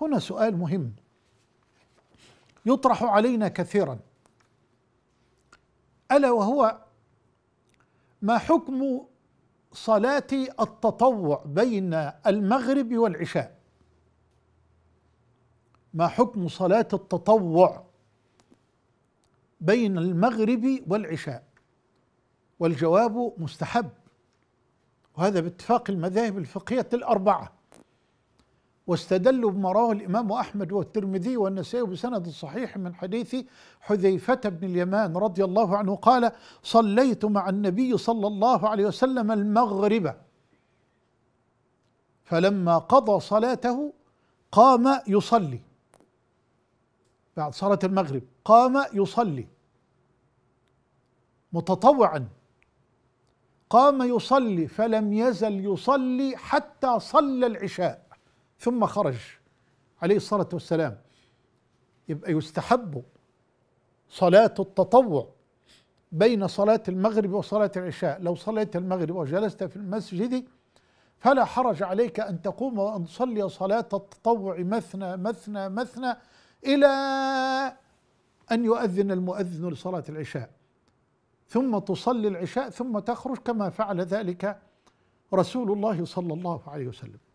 هنا سؤال مهم يطرح علينا كثيرا الا وهو ما حكم صلاه التطوع بين المغرب والعشاء ما حكم صلاه التطوع بين المغرب والعشاء والجواب مستحب وهذا باتفاق المذاهب الفقهيه الاربعه واستدلوا بما رواه الإمام أحمد والترمذي والنسائي بسند صحيح من حديث حذيفة بن اليمان رضي الله عنه قال صليت مع النبي صلى الله عليه وسلم المغرب فلما قضى صلاته قام يصلي بعد صلاة المغرب قام يصلي متطوعا قام يصلي فلم يزل يصلي حتى صلى العشاء ثم خرج عليه الصلاة والسلام يبقى يستحب صلاة التطوع بين صلاة المغرب وصلاة العشاء لو صليت المغرب وجلست في المسجد فلا حرج عليك أن تقوم وأن تصلي صلاة التطوع مثنى مثنى مثنى إلى أن يؤذن المؤذن لصلاة العشاء ثم تصلي العشاء ثم تخرج كما فعل ذلك رسول الله صلى الله عليه وسلم